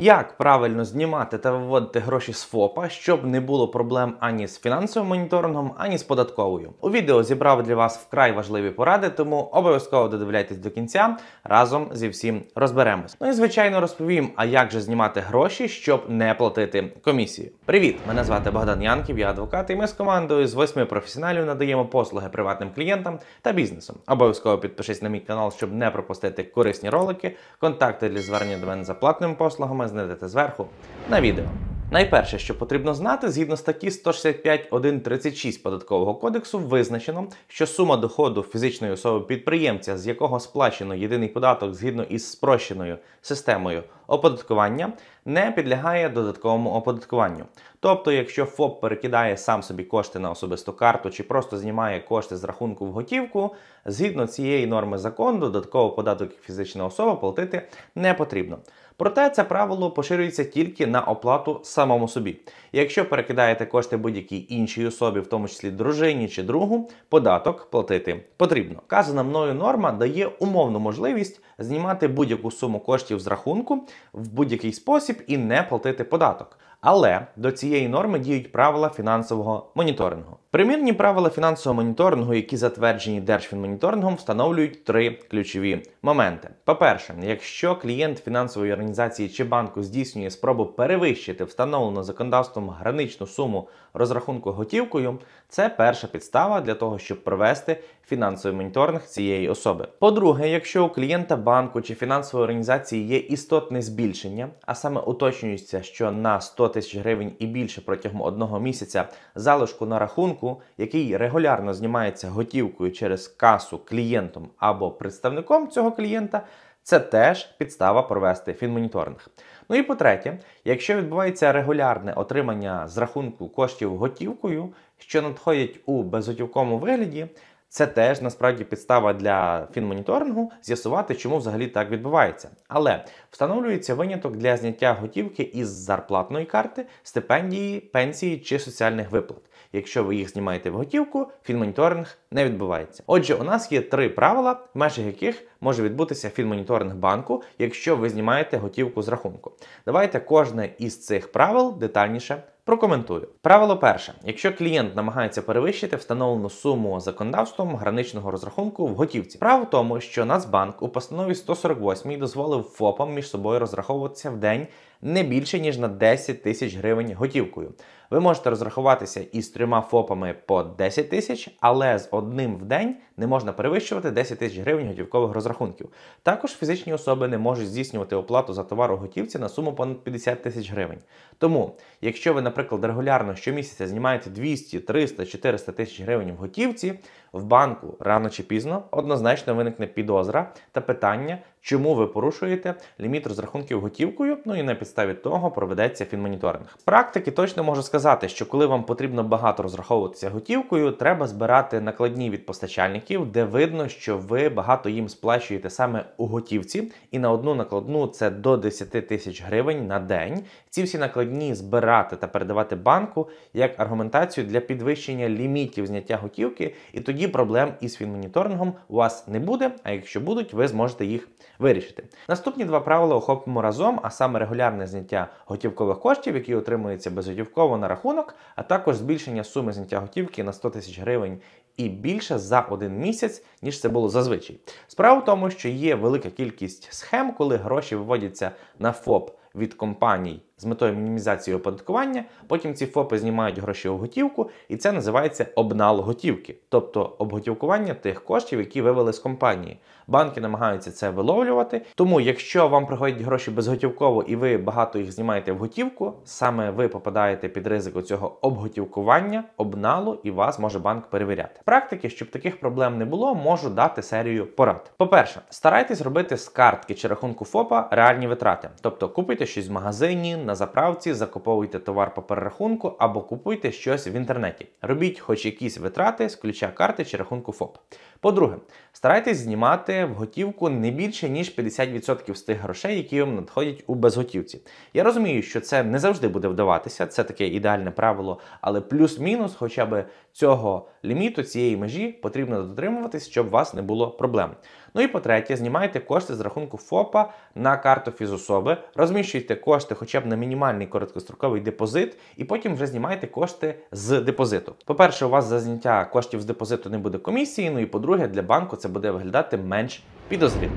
Як правильно знімати та виводити гроші з ФОПа, щоб не було проблем ані з фінансовим моніторингом, ані з податковою? У відео зібрав для вас вкрай важливі поради, тому обов'язково додивляйтесь до кінця. Разом зі всім розберемось. Ну і звичайно розповім, а як же знімати гроші, щоб не платити комісію. Привіт! Мене звати Богдан Янків, я адвокат, і ми з командою з восьми професіоналів надаємо послуги приватним клієнтам та бізнесам. Обов'язково підпишись на мій канал, щоб не пропустити корисні ролики, контакти для звернення до мене за платними послугами ми знайдете зверху на відео. Найперше, що потрібно знати, згідно статті 165.1.36 податкового кодексу, визначено, що сума доходу фізичної особи підприємця, з якого сплачено єдиний податок згідно із спрощеною системою оподаткування, не підлягає додатковому оподаткуванню. Тобто, якщо ФОП перекидає сам собі кошти на особисту карту чи просто знімає кошти з рахунку в готівку, згідно цієї норми закону, додатковий податок фізична особа платити не потрібно. Проте це правило поширюється тільки на оплату самому собі. Якщо перекидаєте кошти будь-якій іншій особі, в тому числі дружині чи другу, податок платити потрібно. Казана мною норма дає умовну можливість знімати будь-яку суму коштів з рахунку в будь-який спосіб і не платити податок. Але до цієї норми діють правила фінансового моніторингу. Примірні правила фінансового моніторингу, які затверджені Держфінмоніторингом, встановлюють три ключові моменти. По-перше, якщо клієнт фінансової організації чи банку здійснює спробу перевищити встановлену законодавством граничну суму розрахунку готівкою, це перша підстава для того, щоб провести фінансовий моніторинг цієї особи. По-друге, якщо у клієнта банку чи фінансової організації є істотне збільшення, а саме уточнюється, що на 100 тисяч гривень і більше протягом одного місяця залишку на рахунку ринку, який регулярно знімається готівкою через касу клієнтом або представником цього клієнта, це теж підстава провести фінмоніторинг. Ну і по-третє, якщо відбувається регулярне отримання з рахунку коштів готівкою, що надходять у безготівковому вигляді, це теж насправді підстава для фінмоніторингу з'ясувати, чому взагалі так відбувається. Але встановлюється виняток для зняття готівки із зарплатної карти, стипендії, пенсії чи соціальних виплат. Якщо ви їх знімаєте в готівку, фінмоніторинг не відбувається. Отже, у нас є три правила, в межах яких може відбутися фінмоніторинг банку, якщо ви знімаєте готівку з рахунку. Давайте кожне із цих правил детальніше Прокоментую. Правило перше: якщо клієнт намагається перевищити встановлену суму законодавством граничного розрахунку в готівці, право в тому, що Нацбанк у постанові 148 дозволив ФОПам між собою розраховуватися в день не більше ніж на 10 тисяч гривень готівкою. Ви можете розрахуватися із трьома ФОПами по 10 тисяч, але з одним в день не можна перевищувати 10 тисяч гривень готівкових розрахунків. Також фізичні особи не можуть здійснювати оплату за товар у готівці на суму понад 50 тисяч гривень. Тому, якщо ви, наприклад, регулярно щомісяця знімаєте 200, 300, 400 тисяч гривень в готівці, в банку рано чи пізно однозначно виникне підозра та питання, чому ви порушуєте ліміт розрахунків готівкою. Ну і на підставі того проведеться фінмоніторинг. Практики точно можу сказати, що коли вам потрібно багато розраховуватися готівкою, треба збирати накладні від постачальників, де видно, що ви багато їм сплачуєте саме у готівці, і на одну накладну це до 10 тисяч гривень на день. Ці всі накладні збирати та передавати банку як аргументацію для підвищення лімітів зняття готівки, і тоді проблем із фінмоніторингом у вас не буде. А якщо будуть, ви зможете їх вирішити. Наступні два правила охопимо разом, а саме регулярне зняття готівкових коштів, які отримуються безготівково на рахунок, а також збільшення суми зняття готівки на 100 тисяч гривень. І більше за один місяць, ніж це було зазвичай. Справа в тому, що є велика кількість схем, коли гроші виводяться на ФОП від компаній з метою мінімізації оподаткування. Потім ці ФОПи знімають гроші у готівку, і це називається обнал готівки, тобто обготівкування тих коштів, які вивели з компанії. Банки намагаються це виловлювати. Тому, якщо вам приходять гроші безготівково і ви багато їх знімаєте в готівку, саме ви попадаєте під ризик цього обготівкування, обналу, і вас може банк перевіряти. Практики, щоб таких проблем не було, можу дати серію порад. По-перше, старайтесь робити з картки чи рахунку ФОПа реальні витрати, тобто купуйте щось в магазині на заправці, закуповуйте товар по перерахунку або купуйте щось в інтернеті. Робіть хоч якісь витрати з ключа карти чи рахунку ФОП. По-друге, старайтесь знімати в готівку не більше ніж 50% з тих грошей, які вам надходять у безготівці. Я розумію, що це не завжди буде вдаватися, це таке ідеальне правило, але плюс-мінус, хоча б цього ліміту, цієї межі потрібно дотримуватись, щоб у вас не було проблем. Ну і по-третє, знімайте кошти з рахунку ФОПа на карту фізособи, розміщуйте кошти хоча б на мінімальний короткостроковий депозит, і потім вже знімайте кошти з депозиту. По-перше, у вас за зняття коштів з депозиту не буде комісії. Ну і по-друге, для банку це буде виглядати менш підозріло.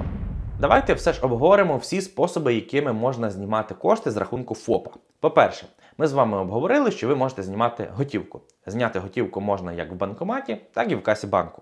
Давайте все ж обговоримо всі способи, якими можна знімати кошти з рахунку ФОПа. По-перше, ми з вами обговорили, що ви можете знімати готівку. Зняти готівку можна як в банкоматі, так і в касі банку.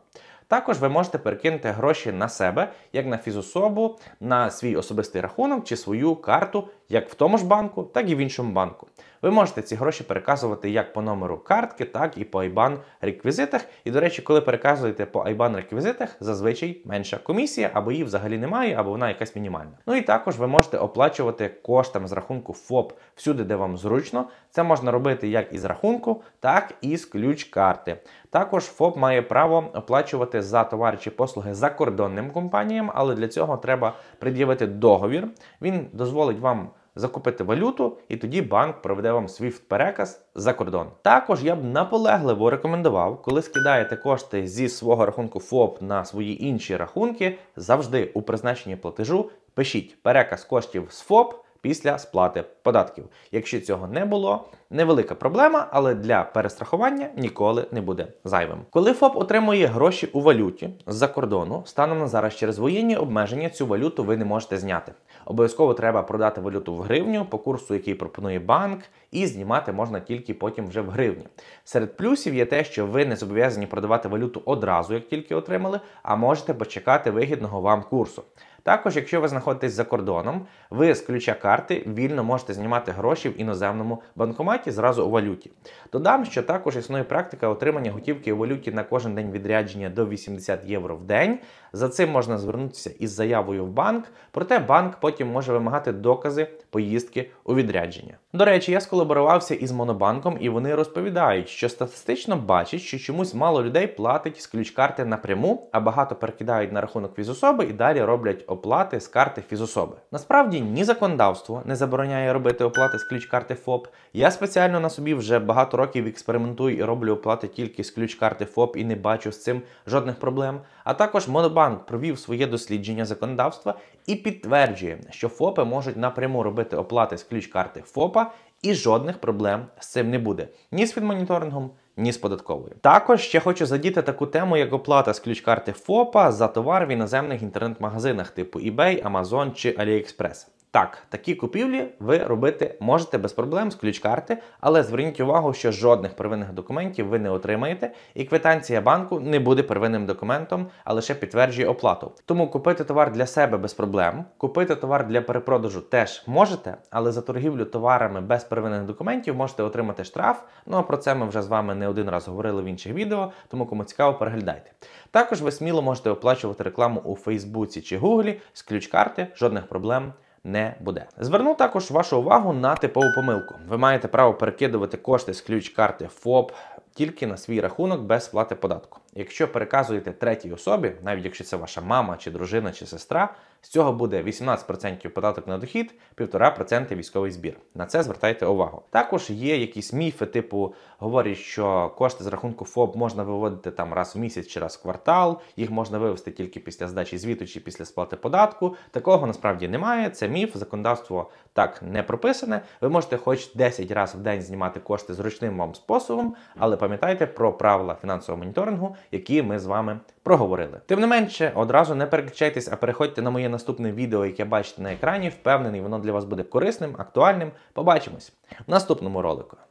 Також ви можете перекинути гроші на себе, як на фізособу, на свій особистий рахунок чи свою карту як в тому ж банку, так і в іншому банку. Ви можете ці гроші переказувати як по номеру картки, так і по IBAN реквізитах. І, до речі, коли переказуєте по IBAN реквізитах, зазвичай менша комісія, або її взагалі немає, або вона якась мінімальна. Ну і також ви можете оплачувати коштом з рахунку ФОП всюди, де вам зручно. Це можна робити як із рахунку, так і з ключ карти. Також ФОП має право оплачувати за товари чи послуги закордонним компаніям, але для цього треба пред'явити договір. Він дозволить вам закупити валюту, і тоді банк проведе вам swift переказ за кордон. Також я б наполегливо рекомендував, коли скидаєте кошти зі свого рахунку ФОП на свої інші рахунки, завжди у призначенні платежу пишіть переказ коштів з ФОП після сплати податків. Якщо цього не було, невелика проблема, але для перестрахування ніколи не буде зайвим. Коли ФОП отримує гроші у валюті з-за кордону, станом на зараз через воєнні обмеження цю валюту ви не можете зняти. Обов'язково треба продати валюту в гривню по курсу, який пропонує банк, і знімати можна тільки потім вже в гривні. Серед плюсів є те, що ви не зобов'язані продавати валюту одразу, як тільки отримали, а можете почекати вигідного вам курсу. Також, якщо ви знаходитесь за кордоном, ви з ключа карти вільно можете знімати гроші в іноземному банкоматі зразу у валюті. Додам, що також існує практика отримання готівки у валюті на кожен день відрядження до 80 євро в день. За цим можна звернутися із заявою в банк, проте банк потім може вимагати докази поїздки у відрядження. До речі, я сколаборувався із Монобанком, і вони розповідають, що статистично бачать, що чомусь мало людей платить з ключ-карти напряму, а багато перекидають на рахунок фізособи і далі роблять оплати з карти фізособи. Насправді ні законодавство не забороняє робити оплати з ключ-карти ФОП. Я спеціально на собі вже багато років експериментую і роблю оплати тільки з ключ-карти ФОП і не бачу з цим жодних проблем. А також Монобанк провів своє дослідження законодавства і підтверджує, що ФОПи можуть напряму робити оплати з ключ-карти ФОПа. І жодних проблем з цим не буде ні з фінмоніторингом, ні з податковою. Також ще хочу задіти таку тему, як оплата з ключ-карти ФОПа за товар в іноземних інтернет-магазинах типу eBay, Amazon чи AliExpress. Так, такі купівлі ви робити можете без проблем з ключ-карти, але зверніть увагу, що жодних первинних документів ви не отримаєте, і квитанція банку не буде первинним документом, а лише підтверджує оплату. Тому купити товар для себе без проблем, купити товар для перепродажу теж можете, але за торгівлю товарами без первинних документів можете отримати штраф. Ну а про це ми вже з вами не один раз говорили в інших відео, тому кому цікаво, переглядайте. Також ви сміло можете оплачувати рекламу у Фейсбуці чи Гуглі з ключ-карти, жодних проблем не буде. Зверну також вашу увагу на типову помилку. Ви маєте право перекидувати кошти з ключ карти ФОП тільки на свій рахунок без плати податку. Якщо переказуєте третій особі, навіть якщо це ваша мама чи дружина чи сестра, з цього буде 18% податок на дохід, 1,5% військовий збір. На це звертайте увагу. Також є якісь міфи, типу говорять, що кошти з рахунку ФОБ можна виводити там раз в місяць чи раз в квартал, їх можна вивести тільки після здачі звіту чи після сплати податку. Такого насправді немає. Це міф, законодавство так не прописане. Ви можете хоч 10 разів в день знімати кошти зручним вам способом, але пам'ятайте про правила фінансового моніторингу, які ми з вами проговорили. Тим не менше, одразу не переключайтесь, а переходьте на моє наступне відео, яке бачите на екрані. Впевнений, воно для вас буде корисним, актуальним. Побачимось в наступному ролику.